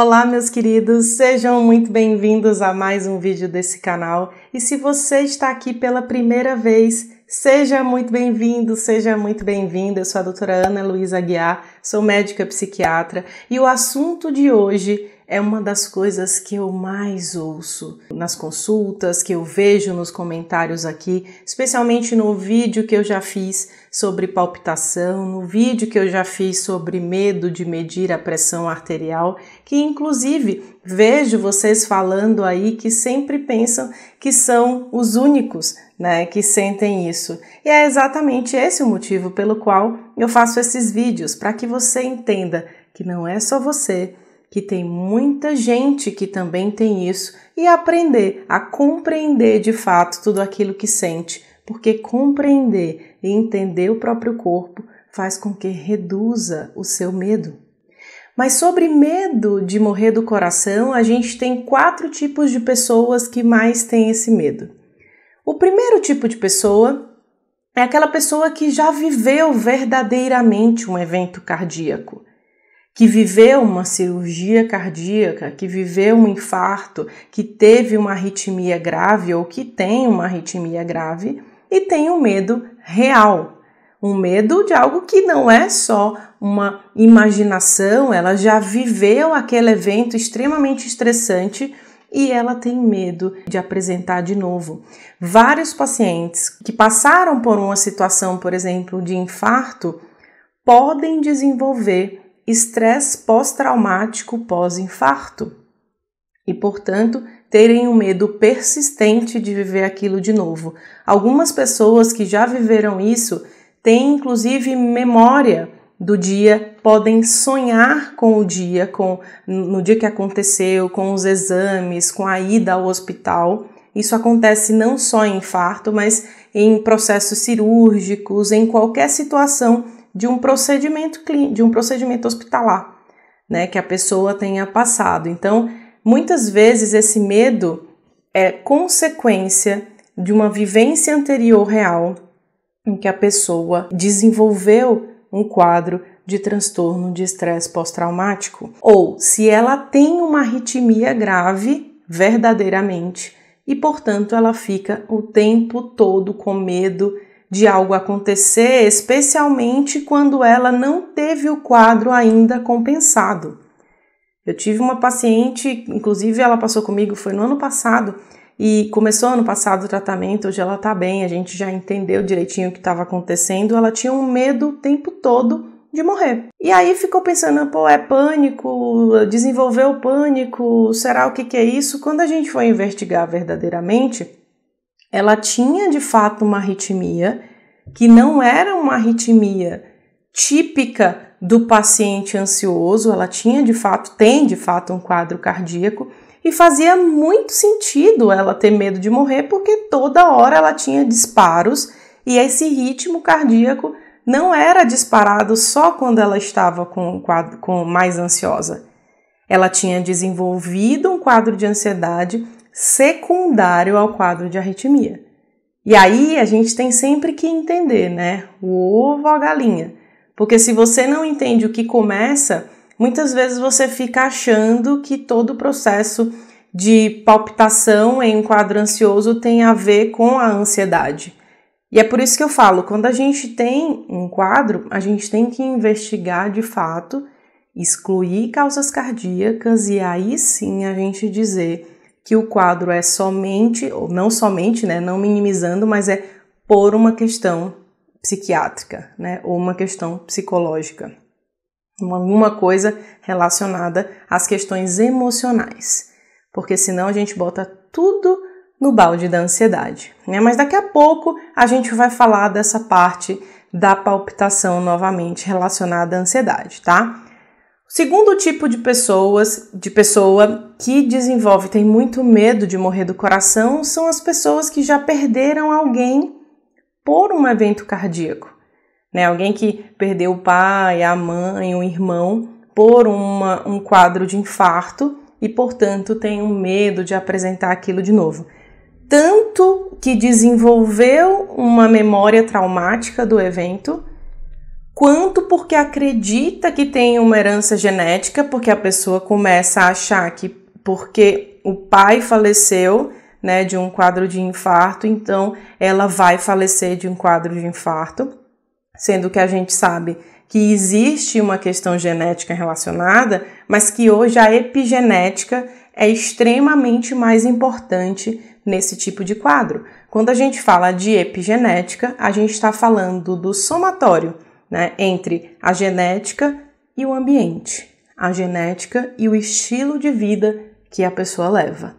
Olá, meus queridos, sejam muito bem-vindos a mais um vídeo desse canal. E se você está aqui pela primeira vez, seja muito bem-vindo, seja muito bem-vinda. Eu sou a doutora Ana Luísa Aguiar, sou médica psiquiatra e o assunto de hoje é uma das coisas que eu mais ouço nas consultas, que eu vejo nos comentários aqui, especialmente no vídeo que eu já fiz sobre palpitação, no vídeo que eu já fiz sobre medo de medir a pressão arterial, que inclusive vejo vocês falando aí que sempre pensam que são os únicos né, que sentem isso. E é exatamente esse o motivo pelo qual eu faço esses vídeos, para que você entenda que não é só você que tem muita gente que também tem isso e aprender a compreender de fato tudo aquilo que sente, porque compreender e entender o próprio corpo faz com que reduza o seu medo. Mas sobre medo de morrer do coração, a gente tem quatro tipos de pessoas que mais têm esse medo. O primeiro tipo de pessoa é aquela pessoa que já viveu verdadeiramente um evento cardíaco que viveu uma cirurgia cardíaca, que viveu um infarto, que teve uma arritmia grave ou que tem uma arritmia grave e tem um medo real. Um medo de algo que não é só uma imaginação, ela já viveu aquele evento extremamente estressante e ela tem medo de apresentar de novo. Vários pacientes que passaram por uma situação, por exemplo, de infarto, podem desenvolver estresse pós-traumático pós-infarto e, portanto, terem um medo persistente de viver aquilo de novo. Algumas pessoas que já viveram isso têm inclusive memória do dia, podem sonhar com o dia, com no dia que aconteceu, com os exames, com a ida ao hospital. Isso acontece não só em infarto, mas em processos cirúrgicos, em qualquer situação de um procedimento de um procedimento hospitalar, né, que a pessoa tenha passado. Então, muitas vezes esse medo é consequência de uma vivência anterior real em que a pessoa desenvolveu um quadro de transtorno de estresse pós-traumático, ou se ela tem uma arritmia grave verdadeiramente e, portanto, ela fica o tempo todo com medo de algo acontecer, especialmente quando ela não teve o quadro ainda compensado. Eu tive uma paciente, inclusive ela passou comigo, foi no ano passado, e começou ano passado o tratamento, hoje ela tá bem, a gente já entendeu direitinho o que estava acontecendo, ela tinha um medo o tempo todo de morrer. E aí ficou pensando, pô, é pânico, desenvolveu pânico, será o que, que é isso? Quando a gente foi investigar verdadeiramente, ela tinha de fato uma arritmia que não era uma arritmia típica do paciente ansioso, ela tinha de fato, tem de fato um quadro cardíaco e fazia muito sentido ela ter medo de morrer porque toda hora ela tinha disparos e esse ritmo cardíaco não era disparado só quando ela estava com, quadro, com mais ansiosa. Ela tinha desenvolvido um quadro de ansiedade secundário ao quadro de arritmia. E aí a gente tem sempre que entender, né? O ovo ou a galinha. Porque se você não entende o que começa, muitas vezes você fica achando que todo o processo de palpitação em um quadro ansioso tem a ver com a ansiedade. E é por isso que eu falo, quando a gente tem um quadro, a gente tem que investigar de fato, excluir causas cardíacas e aí sim a gente dizer que o quadro é somente, ou não somente, né, não minimizando, mas é por uma questão psiquiátrica, né, ou uma questão psicológica. Alguma coisa relacionada às questões emocionais. Porque senão a gente bota tudo no balde da ansiedade. Né? Mas daqui a pouco a gente vai falar dessa parte da palpitação novamente relacionada à ansiedade, tá? O segundo tipo de pessoas, de pessoa que desenvolve, tem muito medo de morrer do coração, são as pessoas que já perderam alguém por um evento cardíaco. Né? Alguém que perdeu o pai, a mãe, o irmão por uma, um quadro de infarto e, portanto, tem um medo de apresentar aquilo de novo. Tanto que desenvolveu uma memória traumática do evento, quanto porque acredita que tem uma herança genética, porque a pessoa começa a achar que porque o pai faleceu né, de um quadro de infarto, então ela vai falecer de um quadro de infarto, sendo que a gente sabe que existe uma questão genética relacionada, mas que hoje a epigenética é extremamente mais importante nesse tipo de quadro. Quando a gente fala de epigenética, a gente está falando do somatório né, entre a genética e o ambiente, a genética e o estilo de vida que a pessoa leva,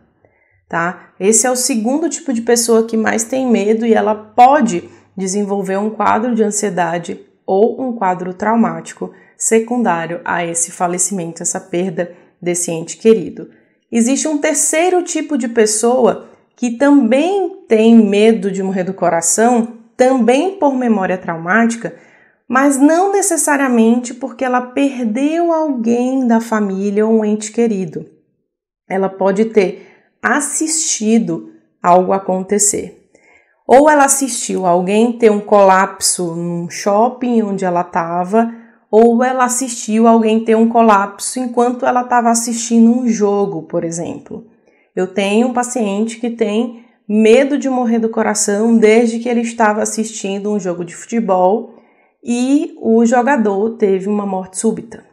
tá? Esse é o segundo tipo de pessoa que mais tem medo e ela pode desenvolver um quadro de ansiedade ou um quadro traumático secundário a esse falecimento, essa perda desse ente querido. Existe um terceiro tipo de pessoa que também tem medo de morrer do coração, também por memória traumática, mas não necessariamente porque ela perdeu alguém da família ou um ente querido ela pode ter assistido algo acontecer. Ou ela assistiu alguém ter um colapso num shopping onde ela estava, ou ela assistiu alguém ter um colapso enquanto ela estava assistindo um jogo, por exemplo. Eu tenho um paciente que tem medo de morrer do coração desde que ele estava assistindo um jogo de futebol e o jogador teve uma morte súbita.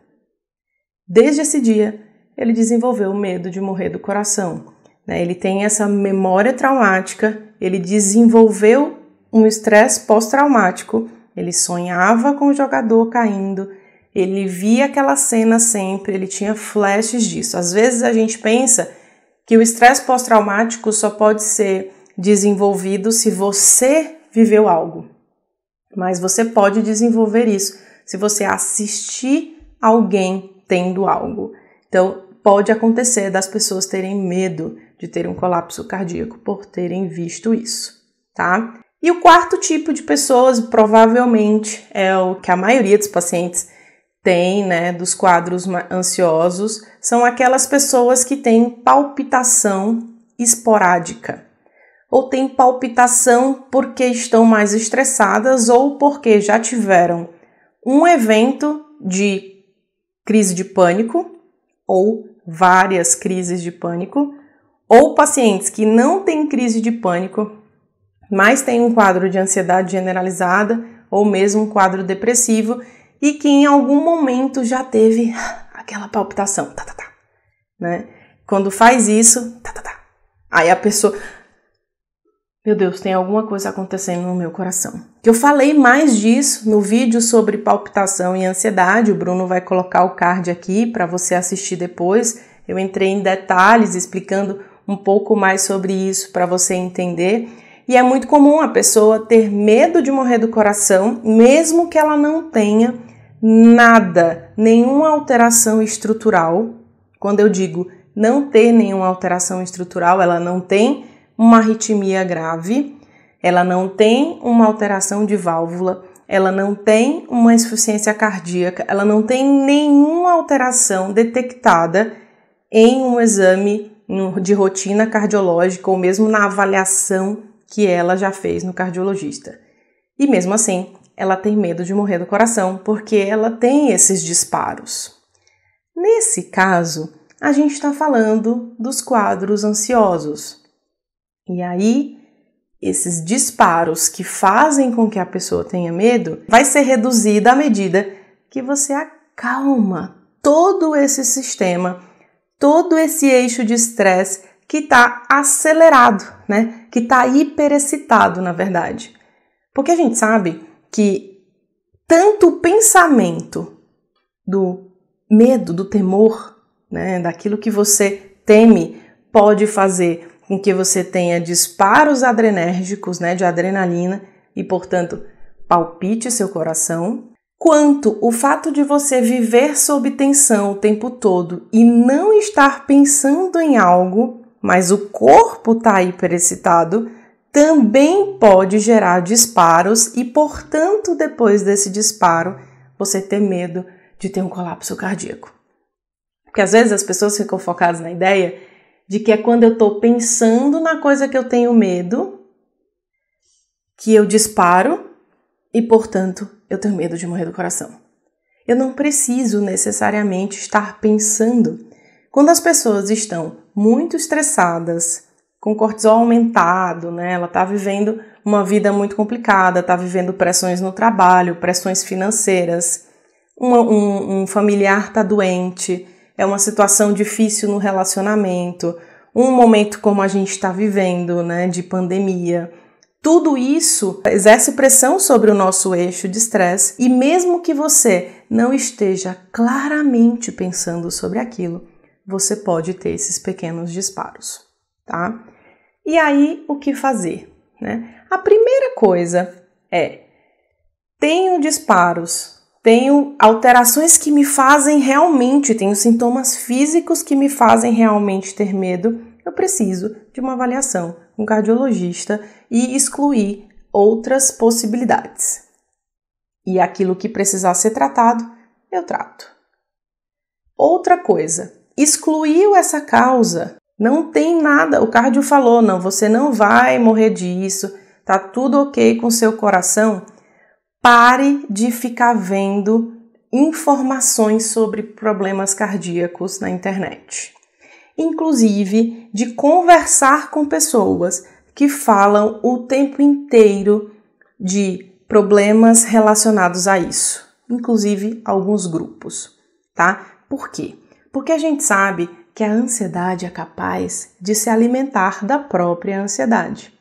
Desde esse dia, ele desenvolveu o medo de morrer do coração. Né? Ele tem essa memória traumática, ele desenvolveu um estresse pós-traumático, ele sonhava com o jogador caindo, ele via aquela cena sempre, ele tinha flashes disso. Às vezes a gente pensa que o estresse pós-traumático só pode ser desenvolvido se você viveu algo. Mas você pode desenvolver isso se você assistir alguém tendo algo. Então, pode acontecer das pessoas terem medo de ter um colapso cardíaco por terem visto isso, tá? E o quarto tipo de pessoas provavelmente é o que a maioria dos pacientes tem, né, dos quadros ansiosos, são aquelas pessoas que têm palpitação esporádica ou têm palpitação porque estão mais estressadas ou porque já tiveram um evento de crise de pânico ou várias crises de pânico, ou pacientes que não têm crise de pânico, mas têm um quadro de ansiedade generalizada ou mesmo um quadro depressivo e que em algum momento já teve aquela palpitação, tá, tá, tá, né? Quando faz isso, tá, tá, tá. Aí a pessoa, meu Deus, tem alguma coisa acontecendo no meu coração. Que eu falei mais disso no vídeo sobre palpitação e ansiedade. O Bruno vai colocar o card aqui para você assistir depois. Eu entrei em detalhes explicando um pouco mais sobre isso para você entender. E é muito comum a pessoa ter medo de morrer do coração, mesmo que ela não tenha nada, nenhuma alteração estrutural. Quando eu digo não ter nenhuma alteração estrutural, ela não tem uma arritmia grave, ela não tem uma alteração de válvula, ela não tem uma insuficiência cardíaca, ela não tem nenhuma alteração detectada em um exame de rotina cardiológica ou mesmo na avaliação que ela já fez no cardiologista. E mesmo assim, ela tem medo de morrer do coração porque ela tem esses disparos. Nesse caso, a gente está falando dos quadros ansiosos, e aí, esses disparos que fazem com que a pessoa tenha medo vai ser reduzida à medida que você acalma todo esse sistema, todo esse eixo de estresse que está acelerado, né? Que está hiperexcitado, na verdade. Porque a gente sabe que tanto o pensamento do medo, do temor, né, daquilo que você teme, pode fazer em que você tenha disparos adrenérgicos, né, de adrenalina e, portanto, palpite seu coração, quanto o fato de você viver sob tensão o tempo todo e não estar pensando em algo, mas o corpo está hiperexcitado, também pode gerar disparos e, portanto, depois desse disparo, você ter medo de ter um colapso cardíaco. Porque às vezes as pessoas ficam focadas na ideia de que é quando eu estou pensando na coisa que eu tenho medo que eu disparo e, portanto, eu tenho medo de morrer do coração. Eu não preciso necessariamente estar pensando. Quando as pessoas estão muito estressadas, com cortisol aumentado, né? Ela está vivendo uma vida muito complicada, está vivendo pressões no trabalho, pressões financeiras, um, um, um familiar está doente, é uma situação difícil no relacionamento, um momento como a gente está vivendo, né, de pandemia. Tudo isso exerce pressão sobre o nosso eixo de estresse, e mesmo que você não esteja claramente pensando sobre aquilo, você pode ter esses pequenos disparos, tá? E aí, o que fazer? Né? A primeira coisa é: tenho disparos tenho alterações que me fazem realmente, tenho sintomas físicos que me fazem realmente ter medo, eu preciso de uma avaliação com um cardiologista e excluir outras possibilidades. E aquilo que precisar ser tratado, eu trato. Outra coisa, excluiu essa causa. Não tem nada, o cardio falou, não, você não vai morrer disso, tá tudo ok com seu coração pare de ficar vendo informações sobre problemas cardíacos na internet. Inclusive, de conversar com pessoas que falam o tempo inteiro de problemas relacionados a isso, inclusive alguns grupos, tá? Por quê? Porque a gente sabe que a ansiedade é capaz de se alimentar da própria ansiedade.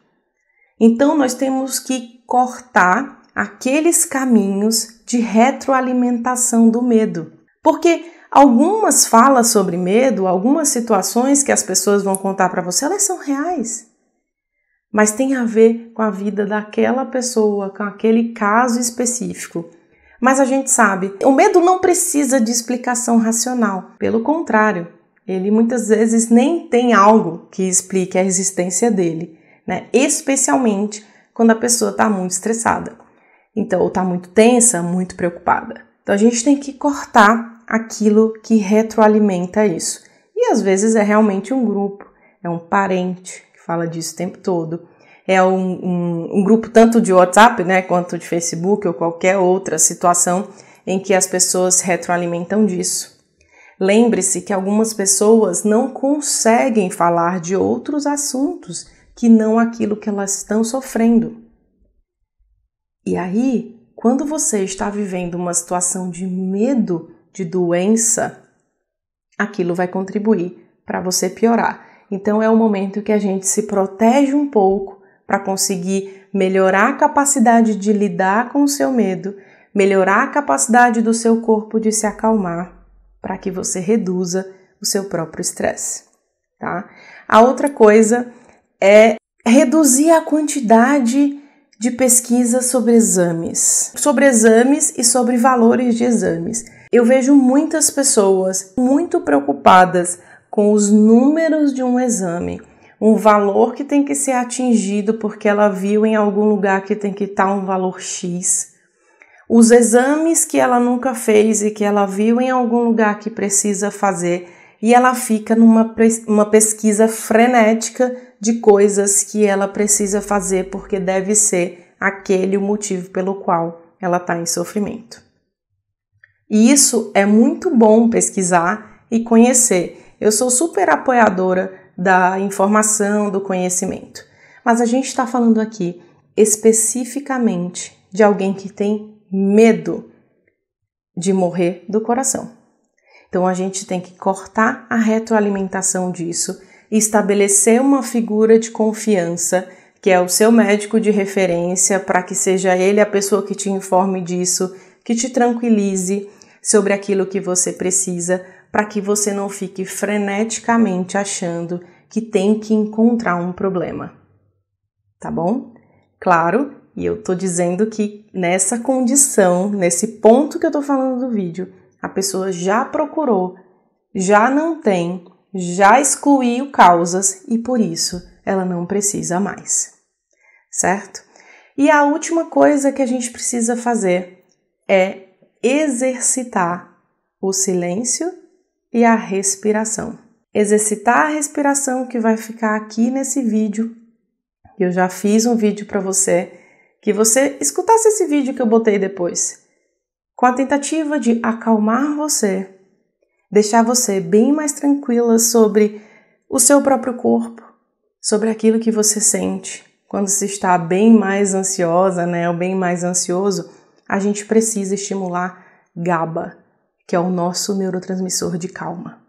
Então, nós temos que cortar aqueles caminhos de retroalimentação do medo. Porque algumas falas sobre medo, algumas situações que as pessoas vão contar para você, elas são reais. Mas tem a ver com a vida daquela pessoa, com aquele caso específico. Mas a gente sabe, o medo não precisa de explicação racional. Pelo contrário, ele muitas vezes nem tem algo que explique a existência dele, né? especialmente quando a pessoa está muito estressada. Então, ou está muito tensa, muito preocupada. Então, a gente tem que cortar aquilo que retroalimenta isso. E às vezes é realmente um grupo, é um parente que fala disso o tempo todo, é um, um, um grupo tanto de WhatsApp, né, quanto de Facebook ou qualquer outra situação em que as pessoas retroalimentam disso. Lembre-se que algumas pessoas não conseguem falar de outros assuntos que não aquilo que elas estão sofrendo. E aí, quando você está vivendo uma situação de medo de doença, aquilo vai contribuir para você piorar. Então é o momento que a gente se protege um pouco para conseguir melhorar a capacidade de lidar com o seu medo, melhorar a capacidade do seu corpo de se acalmar, para que você reduza o seu próprio estresse, tá? A outra coisa é reduzir a quantidade de pesquisa sobre exames, sobre exames e sobre valores de exames. Eu vejo muitas pessoas muito preocupadas com os números de um exame, um valor que tem que ser atingido porque ela viu em algum lugar que tem que estar um valor X. Os exames que ela nunca fez e que ela viu em algum lugar que precisa fazer e ela fica numa uma pesquisa frenética de coisas que ela precisa fazer porque deve ser aquele o motivo pelo qual ela está em sofrimento. E isso é muito bom pesquisar e conhecer. Eu sou super apoiadora da informação, do conhecimento, mas a gente está falando aqui especificamente de alguém que tem medo de morrer do coração. Então a gente tem que cortar a retroalimentação disso e estabelecer uma figura de confiança que é o seu médico de referência para que seja ele a pessoa que te informe disso, que te tranquilize sobre aquilo que você precisa, para que você não fique freneticamente achando que tem que encontrar um problema. Tá bom? Claro, e eu tô dizendo que nessa condição, nesse ponto que eu tô falando do vídeo, a pessoa já procurou, já não tem, já excluiu causas e por isso ela não precisa mais. Certo? E a última coisa que a gente precisa fazer é exercitar o silêncio e a respiração. Exercitar a respiração que vai ficar aqui nesse vídeo. Eu já fiz um vídeo para você que você escutasse esse vídeo que eu botei depois com a tentativa de acalmar você, deixar você bem mais tranquila sobre o seu próprio corpo, sobre aquilo que você sente. Quando se está bem mais ansiosa, né, ou bem mais ansioso, a gente precisa estimular GABA, que é o nosso neurotransmissor de calma.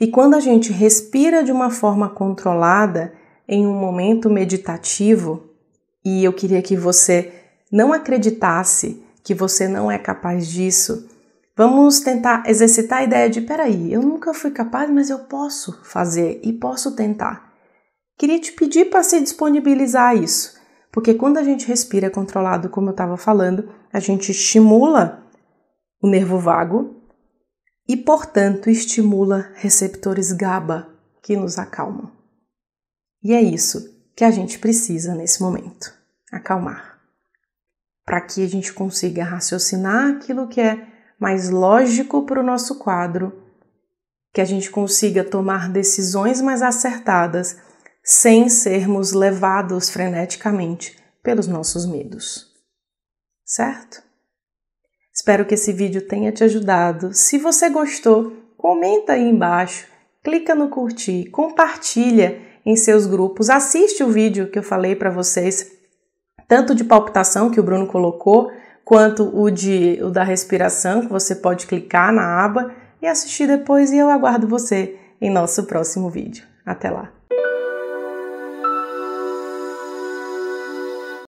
E quando a gente respira de uma forma controlada, em um momento meditativo, e eu queria que você não acreditasse que você não é capaz disso. Vamos tentar exercitar a ideia de: peraí, eu nunca fui capaz, mas eu posso fazer e posso tentar. Queria te pedir para se disponibilizar a isso, porque quando a gente respira controlado, como eu estava falando, a gente estimula o nervo vago e, portanto, estimula receptores GABA que nos acalmam. E é isso que a gente precisa nesse momento: acalmar para que a gente consiga raciocinar aquilo que é mais lógico para o nosso quadro, que a gente consiga tomar decisões mais acertadas sem sermos levados freneticamente pelos nossos medos. Certo? Espero que esse vídeo tenha te ajudado. Se você gostou, comenta aí embaixo, clica no curtir, compartilha em seus grupos, assiste o vídeo que eu falei para vocês tanto de palpitação que o Bruno colocou, quanto o de o da respiração, que você pode clicar na aba e assistir depois e eu aguardo você em nosso próximo vídeo. Até lá.